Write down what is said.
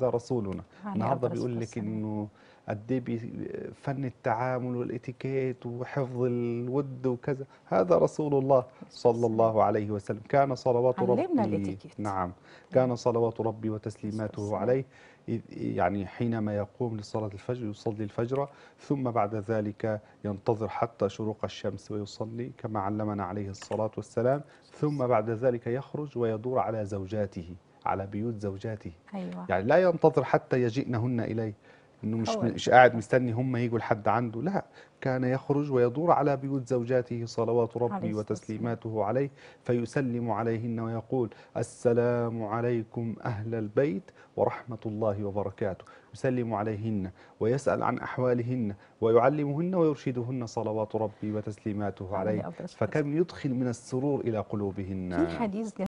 هذا رسولنا النهارده بيقول لك انه قد ايه فن التعامل والاتيكيت وحفظ الود وكذا هذا رسول الله صلى الله عليه وسلم كان صلوات ربي الاتيكيت. نعم كان صلوات ربي وتسليماته عليه يعني حينما يقوم لصلاة الفجر يصلي الفجر ثم بعد ذلك ينتظر حتى شروق الشمس ويصلي كما علمنا عليه الصلاة والسلام ثم بعد ذلك يخرج ويدور على زوجاته على بيوت زوجاته أيوة. يعني لا ينتظر حتى يجئنهن إليه انه مش مش قاعد مستني هم يجوا لحد عنده لا كان يخرج ويدور على بيوت زوجاته صلوات ربي وتسليماته عليه فيسلم عليهن ويقول السلام عليكم اهل البيت ورحمه الله وبركاته يسلم عليهن ويسال عن احوالهن ويعلمهن ويرشدهن صلوات ربي وتسليماته عليه فكم يدخل من السرور الى قلوبهن في حديث